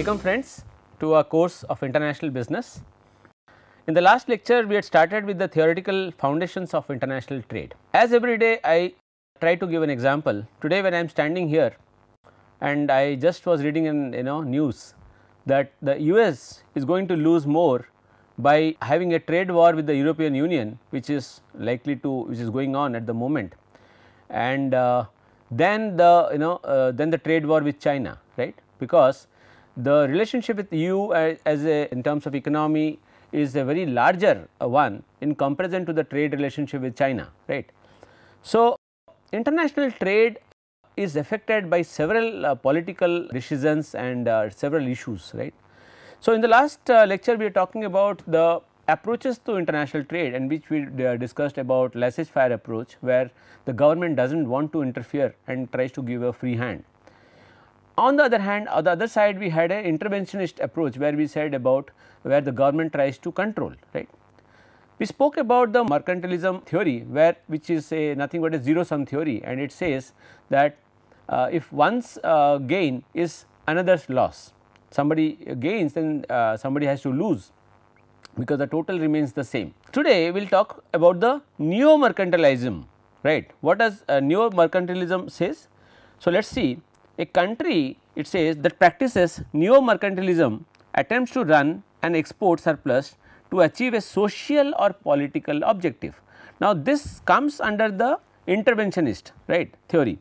Welcome friends to our course of international business. In the last lecture we had started with the theoretical foundations of international trade. As every day I try to give an example. Today when I am standing here and I just was reading in you know news that the US is going to lose more by having a trade war with the European Union which is likely to which is going on at the moment and uh, then the you know uh, then the trade war with China right because the relationship with you as a in terms of economy is a very larger one in comparison to the trade relationship with China, right. So, international trade is affected by several uh, political decisions and uh, several issues, right. So, in the last uh, lecture we are talking about the approaches to international trade and which we uh, discussed about laissez-faire approach where the government does not want to interfere and tries to give a free hand. On the other hand, on uh, the other side we had an interventionist approach where we said about where the government tries to control, right. We spoke about the mercantilism theory where which is a nothing but a zero sum theory and it says that uh, if one's uh, gain is another's loss, somebody gains then uh, somebody has to lose because the total remains the same. Today we will talk about the neo-mercantilism, right. What does uh, neo-mercantilism says? So, let us see a country, it says, that practices neo-mercantilism attempts to run an export surplus to achieve a social or political objective. Now, this comes under the interventionist right theory.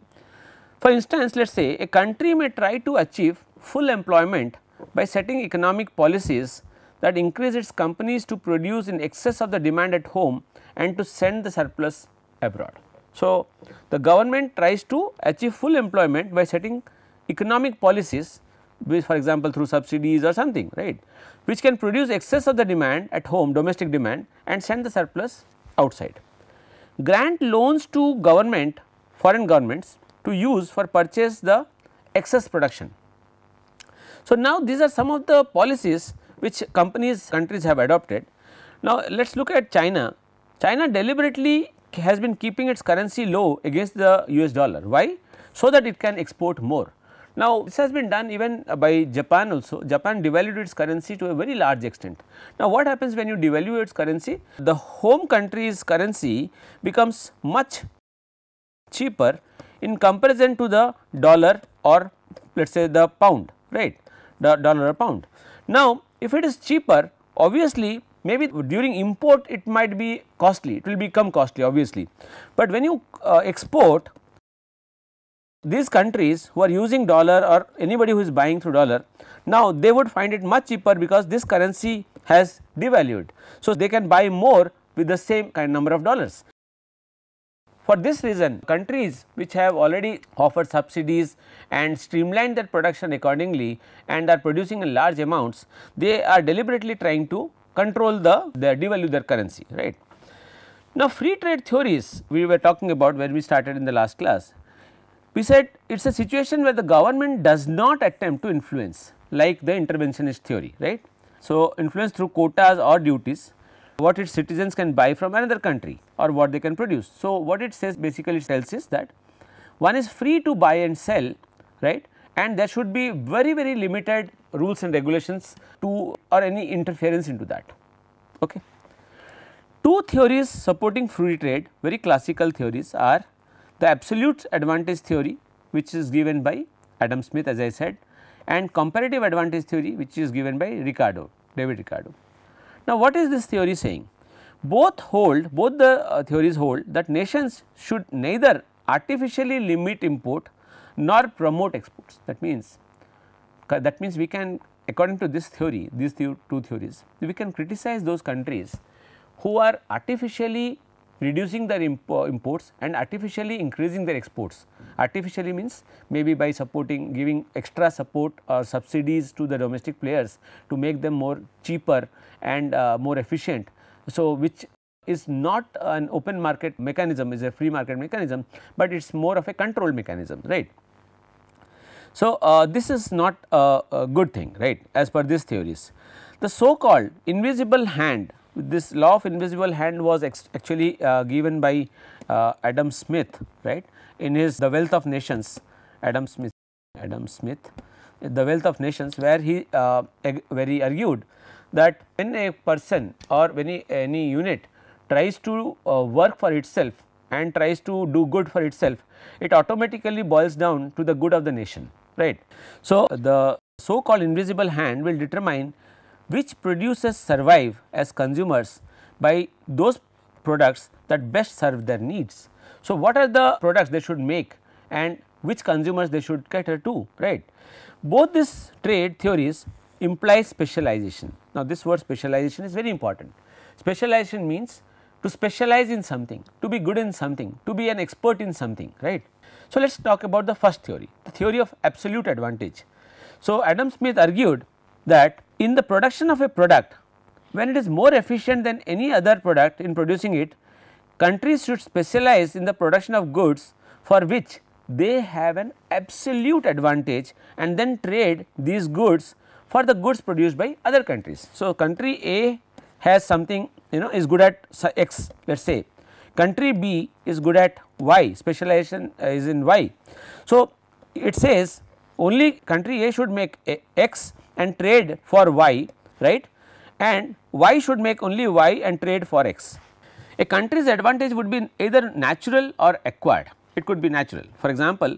For instance, let us say a country may try to achieve full employment by setting economic policies that increase its companies to produce in excess of the demand at home and to send the surplus abroad. So, the government tries to achieve full employment by setting economic policies which for example through subsidies or something right which can produce excess of the demand at home domestic demand and send the surplus outside. Grant loans to government foreign governments to use for purchase the excess production. So, now these are some of the policies which companies countries have adopted. Now, let us look at China. China deliberately has been keeping its currency low against the US dollar. Why? So that it can export more. Now, this has been done even by Japan also. Japan devalued its currency to a very large extent. Now, what happens when you devalue its currency? The home country's currency becomes much cheaper in comparison to the dollar or let us say the pound, right, the dollar or pound. Now, if it is cheaper, obviously Maybe during import it might be costly, it will become costly obviously. But when you uh, export, these countries who are using dollar or anybody who is buying through dollar, now they would find it much cheaper because this currency has devalued. So, they can buy more with the same kind number of dollars. For this reason, countries which have already offered subsidies and streamlined their production accordingly and are producing in large amounts, they are deliberately trying to control the, they devalue their currency, right. Now, free trade theories we were talking about when we started in the last class, we said it is a situation where the government does not attempt to influence like the interventionist theory, right. So, influence through quotas or duties what its citizens can buy from another country or what they can produce. So, what it says basically tells is that one is free to buy and sell right and there should be very very limited rules and regulations to or any interference into that. Okay. Two theories supporting free trade very classical theories are the absolute advantage theory which is given by Adam Smith as I said and comparative advantage theory which is given by Ricardo, David Ricardo. Now, what is this theory saying? Both hold, both the uh, theories hold that nations should neither artificially limit import nor promote exports. That means, that means we can according to this theory, these two theories, we can criticize those countries who are artificially reducing their impo imports and artificially increasing their exports. Artificially means maybe by supporting giving extra support or subsidies to the domestic players to make them more cheaper and uh, more efficient. So, which is not an open market mechanism is a free market mechanism, but it is more of a control mechanism right. So, uh, this is not a, a, good thing right as per these theories. The so called invisible hand this law of invisible hand was actually uh, given by uh, Adam Smith right in his the wealth of nations Adam Smith Adam Smith the wealth of nations where he uh, where he argued that when a person or when he, any unit tries to uh, work for itself and tries to do good for itself it automatically boils down to the good of the nation right. So, the so called invisible hand will determine which producers survive as consumers by those products that best serve their needs. So, what are the products they should make and which consumers they should cater to right. Both these trade theories imply specialization. Now, this word specialization is very important. Specialization means to specialize in something, to be good in something, to be an expert in something right. So, let us talk about the first theory, the theory of absolute advantage. So, Adam Smith argued that in the production of a product, when it is more efficient than any other product in producing it, countries should specialize in the production of goods for which they have an absolute advantage and then trade these goods for the goods produced by other countries. So, country A has something you know is good at x let us say country B is good at Y, specialization uh, is in Y. So, it says only country A should make a X and trade for Y, right and Y should make only Y and trade for X. A country's advantage would be either natural or acquired, it could be natural. For example,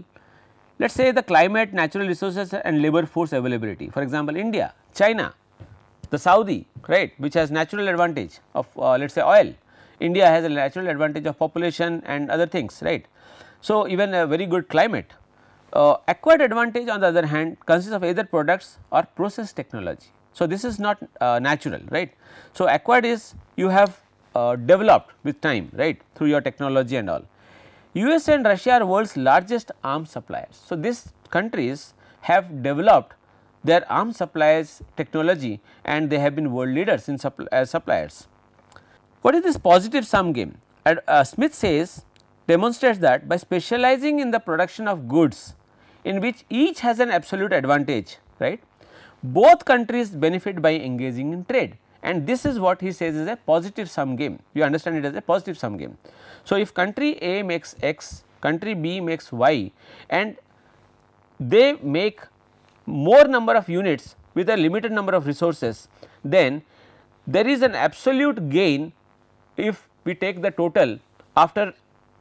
let us say the climate, natural resources and labor force availability. For example, India, China, the Saudi, right, which has natural advantage of uh, let us say oil India has a natural advantage of population and other things, right. So, even a very good climate. Uh, acquired advantage on the other hand consists of either products or process technology. So, this is not uh, natural, right. So, acquired is you have uh, developed with time, right, through your technology and all. US and Russia are world's largest arms suppliers. So, these countries have developed their arms suppliers technology and they have been world leaders in suppl uh, suppliers. What is this positive sum game? And, uh, Smith says demonstrates that by specializing in the production of goods in which each has an absolute advantage, right? Both countries benefit by engaging in trade and this is what he says is a positive sum game. You understand it as a positive sum game. So, if country A makes x, country B makes y and they make more number of units with a limited number of resources, then there is an absolute gain if we take the total after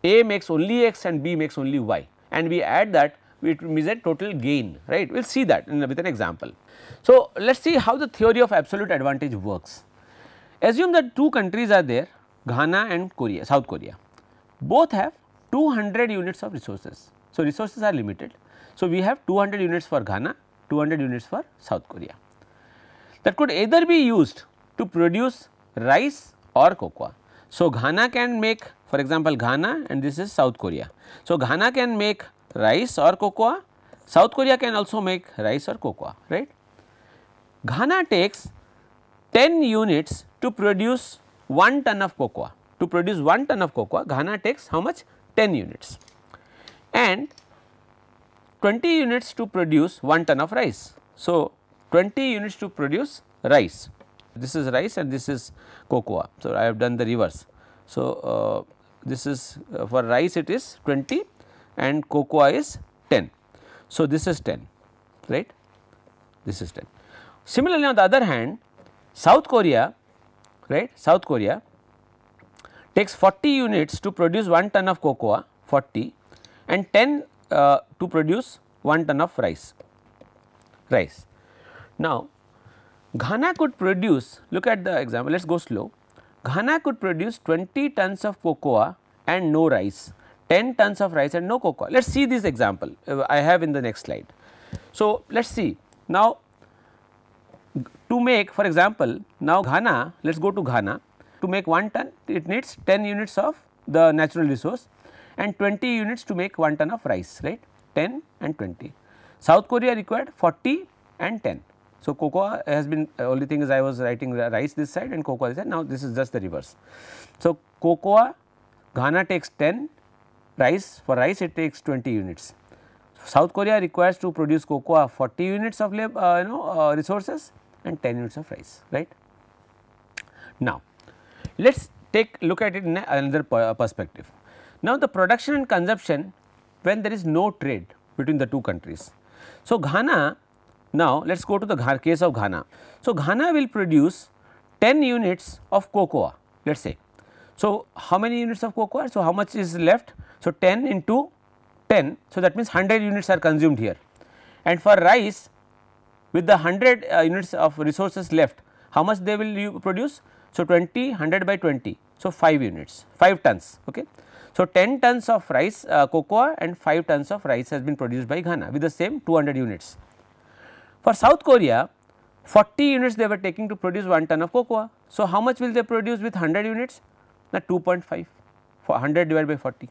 A makes only x and B makes only y and we add that it a total gain right we will see that in, with an example. So, let us see how the theory of absolute advantage works. Assume that two countries are there Ghana and Korea South Korea both have 200 units of resources. So, resources are limited. So, we have 200 units for Ghana 200 units for South Korea that could either be used to produce rice or cocoa so, Ghana can make for example, Ghana and this is South Korea. So, Ghana can make rice or cocoa, South Korea can also make rice or cocoa, right. Ghana takes 10 units to produce 1 ton of cocoa. To produce 1 ton of cocoa, Ghana takes how much? 10 units and 20 units to produce 1 ton of rice. So, 20 units to produce rice. This is rice and this is cocoa. So, I have done the reverse. So, uh, this is uh, for rice it is 20 and cocoa is 10. So, this is 10 right this is 10. Similarly, on the other hand South Korea right South Korea takes 40 units to produce 1 ton of cocoa 40 and 10 uh, to produce 1 ton of rice rice. Now, Ghana could produce look at the example let us go slow Ghana could produce 20 tons of cocoa and no rice, 10 tons of rice and no cocoa. Let us see this example uh, I have in the next slide. So, let us see now to make for example, now Ghana let us go to Ghana to make 1 ton it needs 10 units of the natural resource and 20 units to make 1 ton of rice right 10 and 20. South Korea required 40 and 10. So, cocoa has been uh, only thing is I was writing rice this side and cocoa this side now this is just the reverse. So, cocoa Ghana takes 10 rice for rice it takes 20 units. South Korea requires to produce cocoa 40 units of uh, you know uh, resources and 10 units of rice right. Now, let us take look at it in another uh, perspective. Now, the production and consumption when there is no trade between the two countries. So, Ghana now, let us go to the case of Ghana. So, Ghana will produce 10 units of cocoa, let us say. So, how many units of cocoa? So, how much is left? So, 10 into 10. So, that means 100 units are consumed here. And for rice, with the 100 uh, units of resources left, how much they will produce? So, 20, 100 by 20. So, 5 units, 5 tons. Okay. So, 10 tons of rice, uh, cocoa and 5 tons of rice has been produced by Ghana with the same 200 units. For South Korea, 40 units they were taking to produce 1 ton of cocoa. So, how much will they produce with 100 units? Now 2.5 for 100 divided by 40.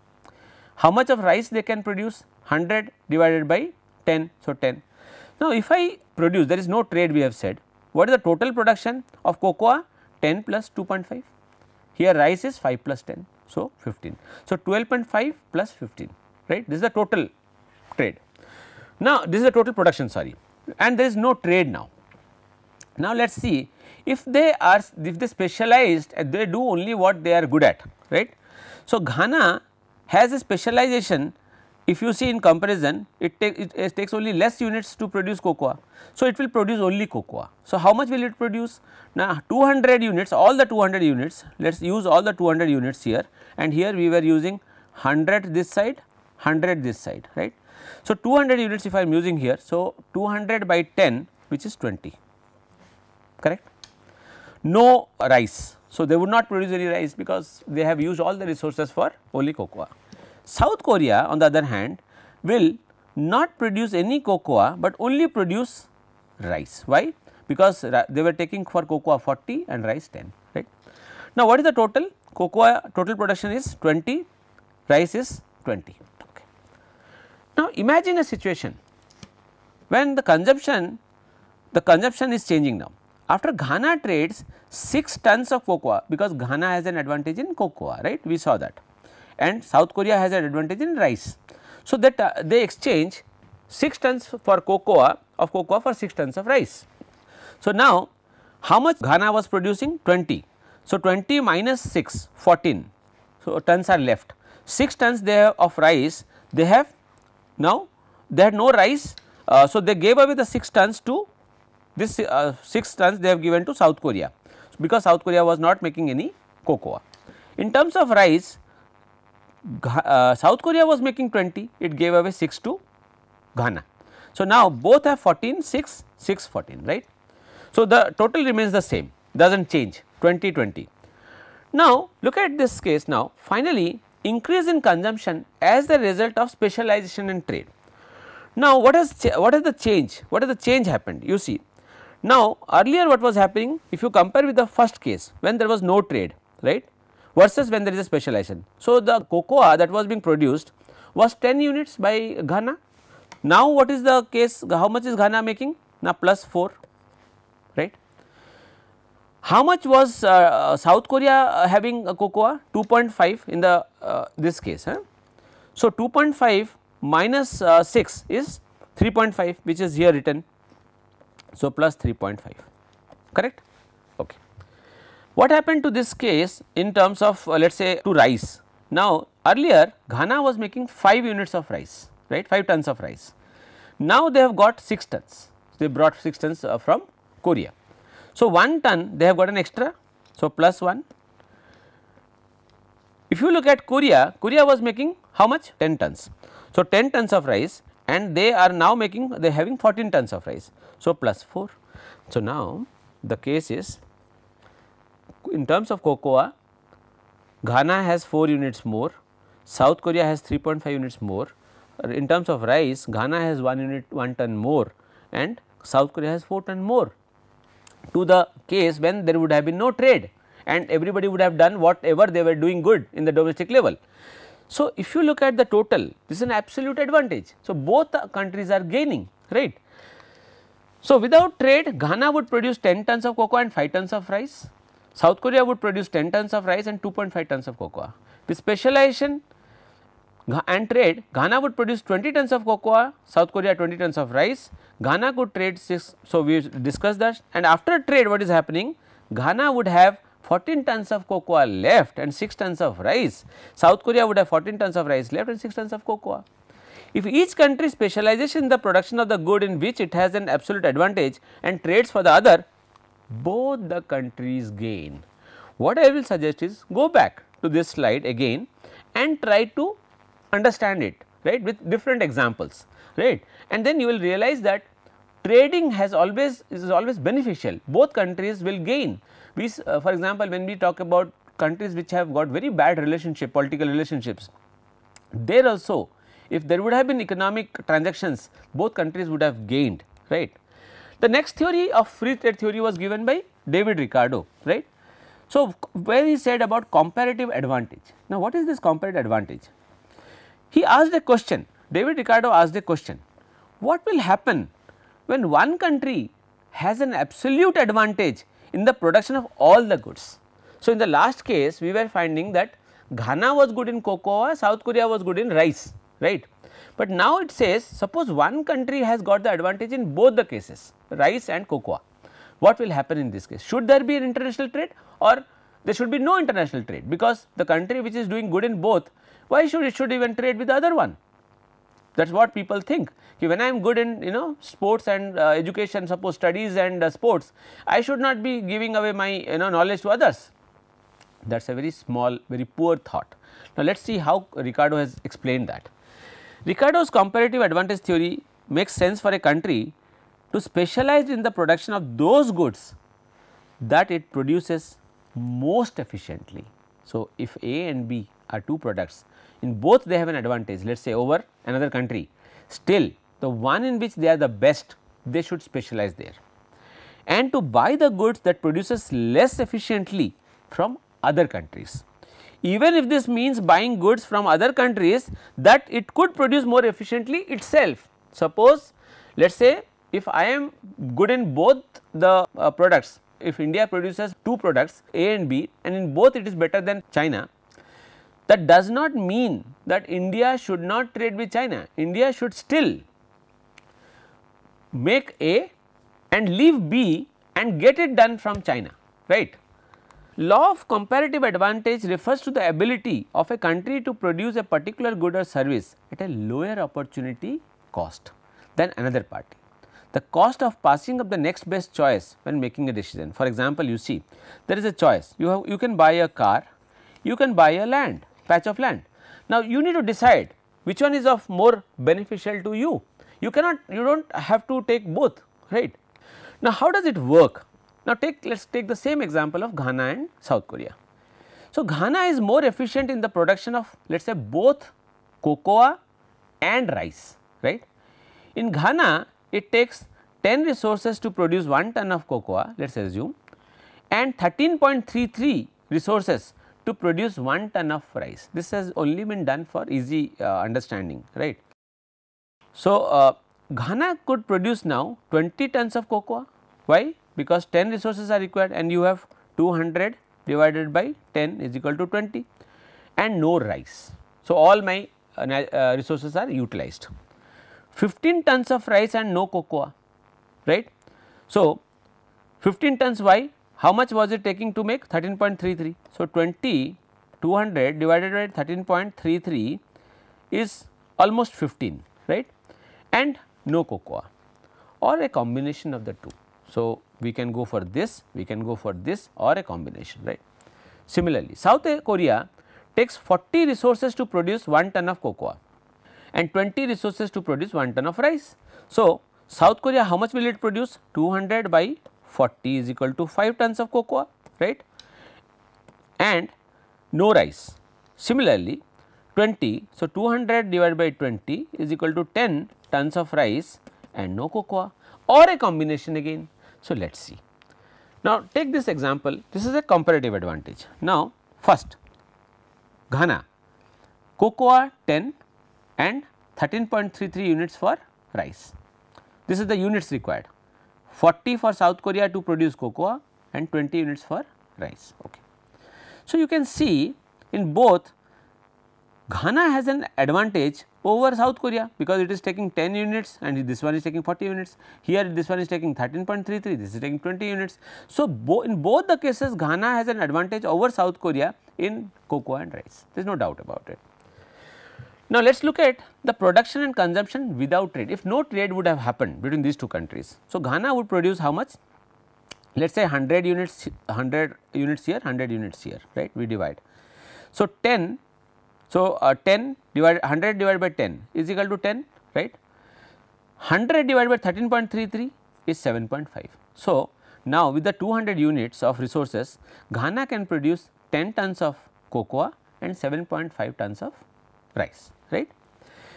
How much of rice they can produce? 100 divided by 10, so 10. Now, if I produce there is no trade we have said, what is the total production of cocoa? 10 plus 2.5, here rice is 5 plus 10, so 15. So, 12.5 plus 15, right, this is the total trade. Now, this is the total production sorry and there is no trade now. Now, let us see if they are if they specialized they do only what they are good at right. So, Ghana has a specialization if you see in comparison it, take, it, it takes only less units to produce cocoa. So, it will produce only cocoa. So, how much will it produce? Now, 200 units all the 200 units let us use all the 200 units here and here we were using 100 this side 100 this side right. So, 200 units if I am using here, so 200 by 10 which is 20 correct. No rice, so they would not produce any rice because they have used all the resources for only cocoa. South Korea on the other hand will not produce any cocoa but only produce rice. Why? Because they were taking for cocoa 40 and rice 10 right. Now, what is the total? Cocoa total production is 20, rice is 20. Now, imagine a situation when the consumption, the consumption is changing now. After Ghana trades 6 tons of cocoa because Ghana has an advantage in cocoa, right? We saw that and South Korea has an advantage in rice. So, that uh, they exchange 6 tons for cocoa of cocoa for 6 tons of rice. So, now how much Ghana was producing 20. So, 20 minus 6 14. So, tons are left 6 tons they have of rice they have now they had no rice, uh, so they gave away the 6 tons to this uh, 6 tons they have given to South Korea because South Korea was not making any cocoa. In terms of rice, uh, South Korea was making 20, it gave away 6 to Ghana. So, now both have 14, 6, 6, 14, right. So, the total remains the same, does not change 20, 20. Now, look at this case now, finally, increase in consumption as the result of specialization and trade. Now, what is what is the change? What is the change happened? You see, now earlier what was happening? If you compare with the first case when there was no trade, right, versus when there is a specialization. So the cocoa that was being produced was 10 units by Ghana. Now what is the case? How much is Ghana making? Now plus 4. How much was uh, uh South Korea uh, having cocoa? 2.5 in the uh, this case. Huh? So, 2.5 minus, uh, 6 is 3.5 which is here written. So, plus 3.5 correct. Okay. What happened to this case in terms of uh, let us say to rice? Now, earlier Ghana was making 5 units of rice right 5 tons of rice. Now, they have got 6 tons. they brought 6 tons from Korea. So, 1 ton they have got an extra, so plus 1. If you look at Korea, Korea was making how much? 10 tons. So, 10 tons of rice and they are now making they are having 14 tons of rice, so plus 4. So, now the case is in terms of cocoa, Ghana has 4 units more, South Korea has 3.5 units more. In terms of rice, Ghana has 1 unit 1 ton more and South Korea has 4 ton more to the case when there would have been no trade and everybody would have done whatever they were doing good in the domestic level. So, if you look at the total this is an absolute advantage. So, both countries are gaining right. So, without trade Ghana would produce 10 tons of cocoa and 5 tons of rice, South Korea would produce 10 tons of rice and 2.5 tons of cocoa. With specialization and trade, Ghana would produce 20 tons of cocoa, South Korea 20 tons of rice, Ghana could trade 6, so we discussed that and after trade what is happening, Ghana would have 14 tons of cocoa left and 6 tons of rice, South Korea would have 14 tons of rice left and 6 tons of cocoa. If each country specializes in the production of the good in which it has an absolute advantage and trades for the other, both the countries gain. What I will suggest is go back to this slide again and try to understand it right with different examples right and then you will realize that trading has always is always beneficial both countries will gain we uh, for example when we talk about countries which have got very bad relationship political relationships there also if there would have been economic transactions both countries would have gained right the next theory of free trade theory was given by david ricardo right so where he said about comparative advantage now what is this comparative advantage he asked a question, David Ricardo asked a question, what will happen when one country has an absolute advantage in the production of all the goods? So, in the last case we were finding that Ghana was good in cocoa, South Korea was good in rice, right. But now it says suppose one country has got the advantage in both the cases rice and cocoa, what will happen in this case? Should there be an international trade or there should be no international trade because the country which is doing good in both why should it should even trade with the other one? That is what people think. Okay, when I am good in you know sports and uh, education, suppose studies and uh, sports, I should not be giving away my you know knowledge to others. That is a very small, very poor thought. Now, let us see how Ricardo has explained that. Ricardo's comparative advantage theory makes sense for a country to specialize in the production of those goods that it produces most efficiently. So, if A and B are two products. In both they have an advantage let us say over another country. Still the one in which they are the best they should specialize there. And to buy the goods that produces less efficiently from other countries. Even if this means buying goods from other countries that it could produce more efficiently itself. Suppose let us say if I am good in both the uh, products, if India produces two products A and B and in both it is better than China, that does not mean that India should not trade with China. India should still make A and leave B and get it done from China, right. Law of comparative advantage refers to the ability of a country to produce a particular good or service at a lower opportunity cost than another party. The cost of passing up the next best choice when making a decision. For example, you see there is a choice you have you can buy a car, you can buy a land patch of land. Now, you need to decide which one is of more beneficial to you. You cannot, you do not have to take both, right. Now, how does it work? Now, take let us take the same example of Ghana and South Korea. So, Ghana is more efficient in the production of let us say both cocoa and rice, right. In Ghana, it takes 10 resources to produce 1 ton of cocoa, let us assume, and 13.33 resources to produce 1 ton of rice. This has only been done for easy uh, understanding, right. So, uh, Ghana could produce now 20 tons of cocoa. Why? Because 10 resources are required and you have 200 divided by 10 is equal to 20 and no rice. So, all my uh, uh, resources are utilized. 15 tons of rice and no cocoa, right. So, 15 tons why? How much was it taking to make 13.33? So, 20 200 divided by 13.33 is almost 15 right and no cocoa or a combination of the two. So, we can go for this, we can go for this or a combination right. Similarly, South Korea takes 40 resources to produce 1 ton of cocoa and 20 resources to produce 1 ton of rice. So, South Korea how much will it produce 200 by 40 is equal to 5 tons of cocoa, right? And no rice. Similarly, 20, so 200 divided by 20 is equal to 10 tons of rice and no cocoa or a combination again. So, let us see. Now, take this example, this is a comparative advantage. Now, first Ghana, cocoa 10 and 13.33 units for rice. This is the units required. 40 for South Korea to produce cocoa and 20 units for rice. Okay. So, you can see in both Ghana has an advantage over South Korea because it is taking 10 units and this one is taking 40 units. Here this one is taking 13.33, this is taking 20 units. So, bo in both the cases Ghana has an advantage over South Korea in cocoa and rice, there is no doubt about it. Now, let us look at the production and consumption without trade, if no trade would have happened between these two countries. So, Ghana would produce how much? Let us say 100 units, 100 units here, 100 units here, right, we divide. So, 10, so uh, 10 divided, 100 divided by 10 is equal to 10, right. 100 divided by 13.33 is 7.5. So, now with the 200 units of resources, Ghana can produce 10 tons of cocoa and 7.5 tons of rice right.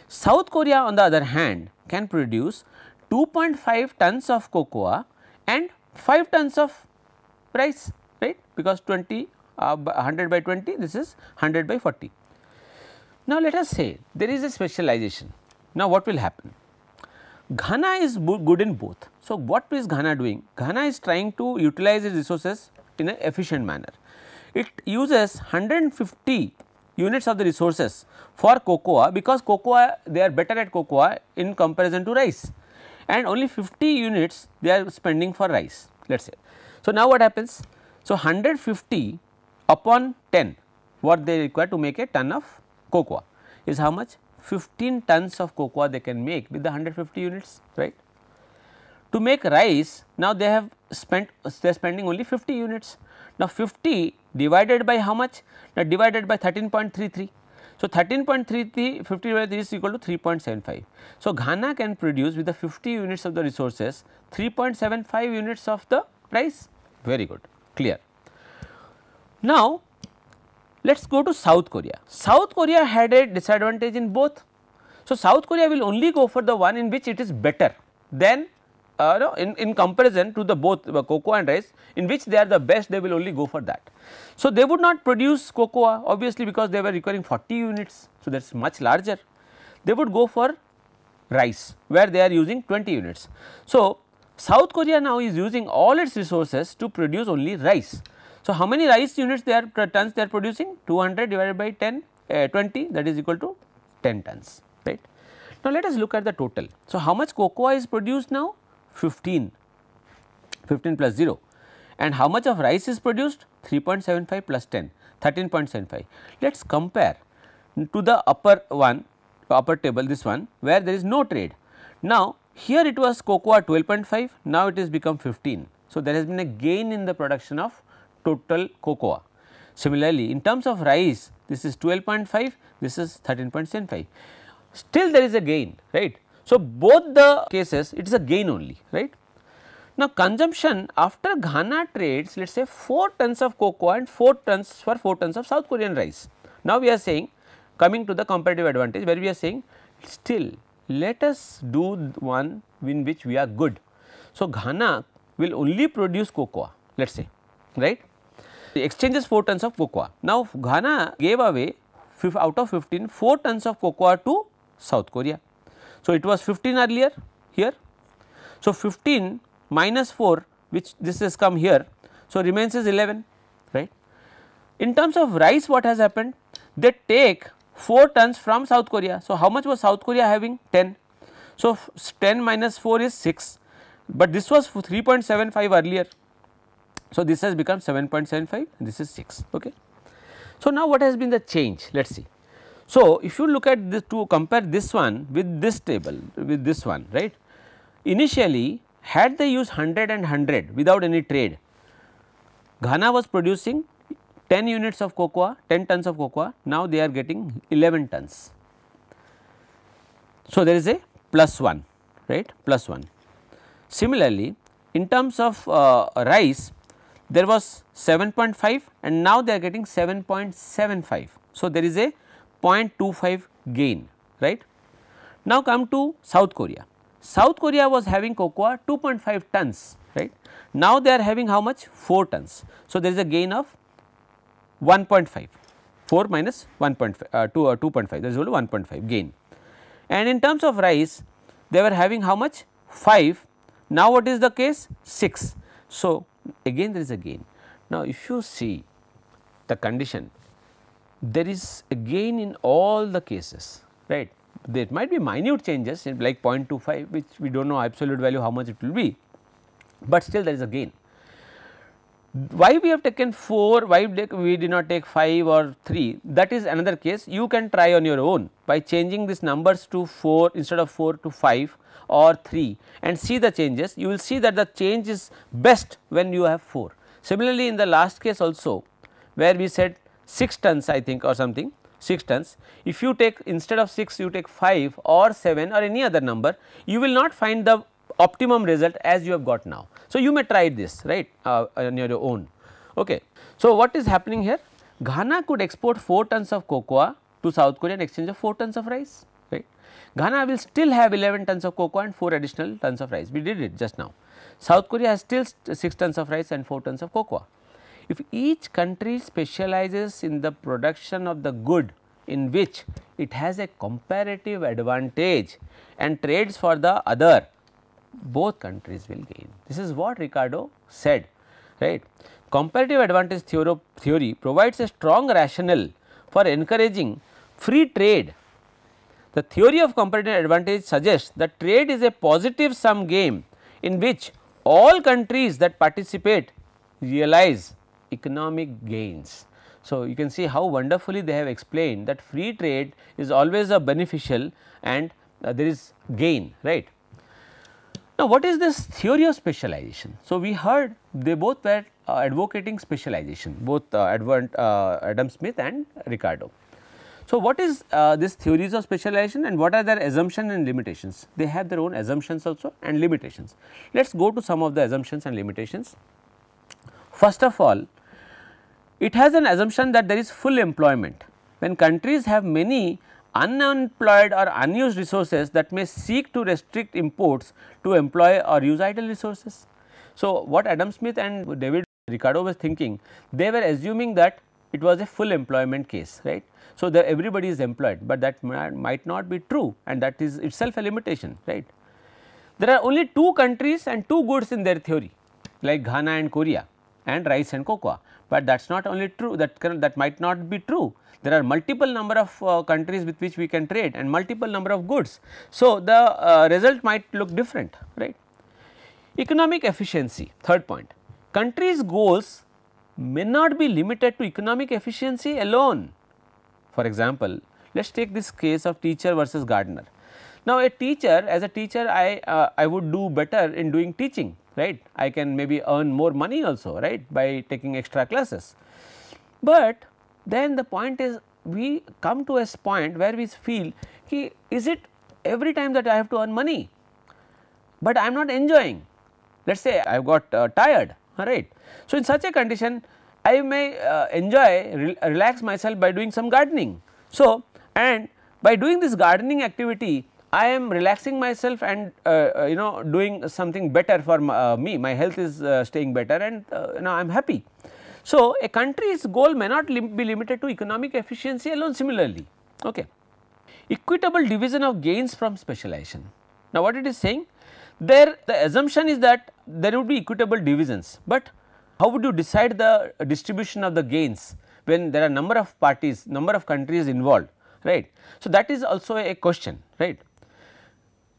South Korea on the other hand can produce 2.5 tons of cocoa and 5 tons of rice right because 20 uh, 100 by 20 this is 100 by 40. Now, let us say there is a specialization. Now, what will happen? Ghana is good in both. So, what is Ghana doing? Ghana is trying to utilize its resources in an efficient manner. It uses 150 units of the resources for cocoa because cocoa they are better at cocoa in comparison to rice and only 50 units they are spending for rice let us say. So, now what happens? So, 150 upon 10 what they require to make a ton of cocoa is how much 15 tons of cocoa they can make with the 150 units right. To make rice now they have spent they are spending only 50 units. Now, 50 divided by how much? Now, divided by 13.33. So, 13.33 50 divided by is equal to 3.75. So, Ghana can produce with the 50 units of the resources 3.75 units of the price. Very good, clear. Now, let us go to South Korea. South Korea had a disadvantage in both. So, South Korea will only go for the one in which it is better than uh, no, in, in comparison to the both uh, cocoa and rice in which they are the best they will only go for that. So, they would not produce cocoa obviously because they were requiring 40 units. So, that is much larger. They would go for rice where they are using 20 units. So, South Korea now is using all its resources to produce only rice. So, how many rice units they are tons they are producing 200 divided by 10 uh, 20 that is equal to 10 tons right. Now, let us look at the total. So, how much cocoa is produced now 15, 15 plus 0 and how much of rice is produced 3.75 plus 10 13.75 let us compare to the upper one upper table this one where there is no trade now here it was cocoa 12.5 now it has become 15 so there has been a gain in the production of total cocoa similarly in terms of rice this is 12.5 this is 13.75 still there is a gain right so, both the cases it is a gain only right. Now, consumption after Ghana trades let us say 4 tons of cocoa and 4 tons for 4 tons of South Korean rice. Now, we are saying coming to the comparative advantage where we are saying still let us do one in which we are good. So, Ghana will only produce cocoa let us say right. The exchanges 4 tons of cocoa. Now, Ghana gave away out of 15 4 tons of cocoa to South Korea. So, it was 15 earlier here. So, 15 minus 4 which this has come here. So, remains is 11 right. In terms of rice what has happened? They take 4 tons from South Korea. So, how much was South Korea having? 10. So, 10 minus 4 is 6 but this was 3.75 earlier. So, this has become 7.75 this is 6 ok. So, now what has been the change let us see. So, if you look at this to compare this one with this table with this one right, initially had they used 100 and 100 without any trade, Ghana was producing 10 units of cocoa, 10 tons of cocoa, now they are getting 11 tons. So, there is a plus 1 right plus 1. Similarly, in terms of uh, rice there was 7.5 and now they are getting 7.75. So, there is a 0.25 gain right. Now come to South Korea. South Korea was having cocoa 2.5 tons right. Now they are having how much 4 tons. So there is a gain of 1.5 4 minus 1.5 uh, 2 or uh, 2.5 there is only 1.5 gain. And in terms of rice they were having how much 5 now what is the case 6. So again there is a gain. Now if you see the condition there is a gain in all the cases, right. There might be minute changes like 0.25 which we do not know absolute value how much it will be, but still there is a gain. Why we have taken 4, why we did not take 5 or 3 that is another case you can try on your own by changing these numbers to 4 instead of 4 to 5 or 3 and see the changes you will see that the change is best when you have 4. Similarly, in the last case also where we said 6 tons I think or something 6 tons. If you take instead of 6 you take 5 or 7 or any other number you will not find the optimum result as you have got now. So, you may try this right uh, on your own. Okay. So, what is happening here? Ghana could export 4 tons of cocoa to South Korea in exchange of 4 tons of rice. Right. Ghana will still have 11 tons of cocoa and 4 additional tons of rice. We did it just now. South Korea has still 6 tons of rice and 4 tons of cocoa. If each country specializes in the production of the good in which it has a comparative advantage and trades for the other, both countries will gain. This is what Ricardo said, right. Comparative advantage theory provides a strong rationale for encouraging free trade. The theory of comparative advantage suggests that trade is a positive sum game in which all countries that participate realize economic gains. So, you can see how wonderfully they have explained that free trade is always a beneficial and uh, there is gain right. Now, what is this theory of specialization? So, we heard they both were uh, advocating specialization both uh, Advent, uh, Adam Smith and Ricardo. So, what is uh, this theories of specialization and what are their assumptions and limitations? They have their own assumptions also and limitations. Let us go to some of the assumptions and limitations. First of all, it has an assumption that there is full employment. When countries have many unemployed or unused resources that may seek to restrict imports to employ or use idle resources. So, what Adam Smith and David Ricardo was thinking, they were assuming that it was a full employment case, right. So, the everybody is employed, but that might not be true and that is itself a limitation, right. There are only two countries and two goods in their theory like Ghana and Korea and rice and cocoa. But that is not only true that that might not be true. There are multiple number of uh, countries with which we can trade and multiple number of goods. So, the uh, result might look different right. Economic efficiency third point countries goals may not be limited to economic efficiency alone. For example, let us take this case of teacher versus gardener. Now, a teacher as a teacher I, uh, I would do better in doing teaching right. I can maybe earn more money also, right, by taking extra classes. But then the point is we come to a point where we feel ki, is it every time that I have to earn money, but I am not enjoying. Let us say I have got uh, tired, right. So, in such a condition I may uh, enjoy, re relax myself by doing some gardening. So, and by doing this gardening activity I am relaxing myself and uh, uh, you know doing something better for uh, me, my health is uh, staying better and uh, you know I am happy. So, a country's goal may not lim be limited to economic efficiency alone similarly. Okay. Equitable division of gains from specialization. Now, what it is saying? There the assumption is that there would be equitable divisions, but how would you decide the distribution of the gains when there are number of parties, number of countries involved, right. So, that is also a question, right.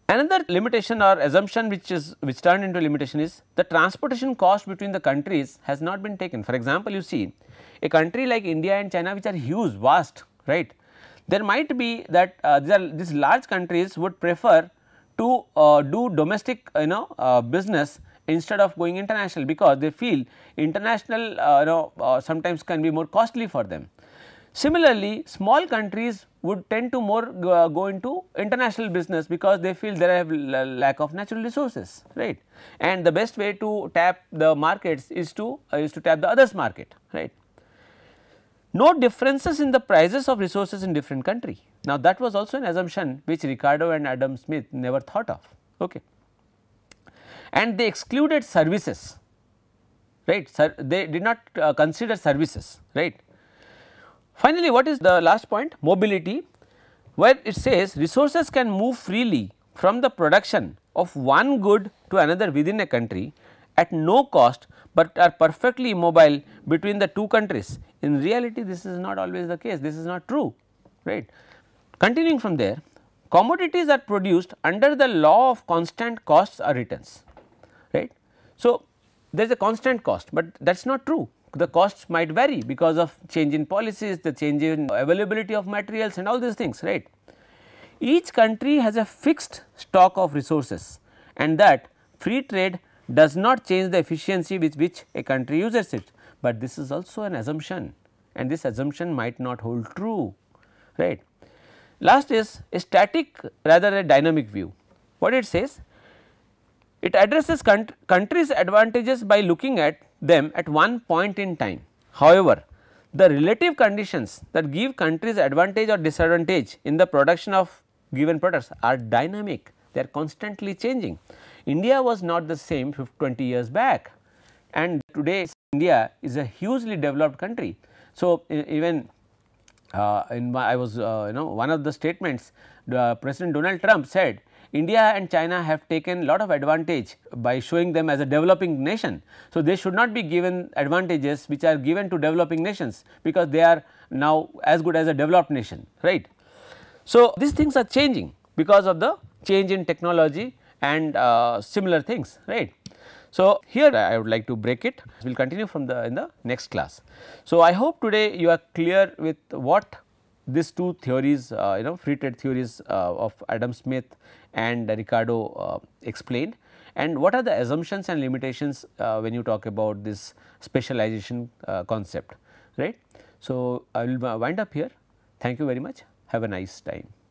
Another limitation or assumption which is which turned into limitation is the transportation cost between the countries has not been taken. For example, you see a country like India and China which are huge, vast, right? There might be that uh, these, are, these large countries would prefer to uh, do domestic you know uh, business instead of going international because they feel international uh, you know uh, sometimes can be more costly for them. Similarly, small countries would tend to more uh, go into international business because they feel there have lack of natural resources, right? And the best way to tap the markets is to uh, is to tap the others market, right? No differences in the prices of resources in different country. Now that was also an assumption which Ricardo and Adam Smith never thought of, okay? And they excluded services, right? Sir, they did not uh, consider services, right? Finally, what is the last point? Mobility, where it says resources can move freely from the production of one good to another within a country at no cost, but are perfectly immobile between the two countries. In reality, this is not always the case, this is not true, right. Continuing from there, commodities are produced under the law of constant costs or returns, right. So, there is a constant cost, but that is not true the costs might vary because of change in policies, the change in availability of materials and all these things, right. Each country has a fixed stock of resources and that free trade does not change the efficiency with which a country uses it, but this is also an assumption and this assumption might not hold true, right. Last is a static rather a dynamic view. What it says? It addresses countries advantages by looking at them at one point in time. However, the relative conditions that give countries advantage or disadvantage in the production of given products are dynamic, they are constantly changing. India was not the same 50, 20 years back and today India is a hugely developed country. So, even uh, in my, I was uh, you know one of the statements uh, President Donald Trump said India and China have taken lot of advantage by showing them as a developing nation. So, they should not be given advantages which are given to developing nations because they are now as good as a developed nation, right. So, these things are changing because of the change in technology and uh, similar things, right. So, here I would like to break it, we will continue from the in the next class. So, I hope today you are clear with what these two theories uh, you know free trade theories uh, of Adam Smith and Ricardo uh, explained and what are the assumptions and limitations uh, when you talk about this specialization uh, concept right. So, I will uh, wind up here thank you very much have a nice time.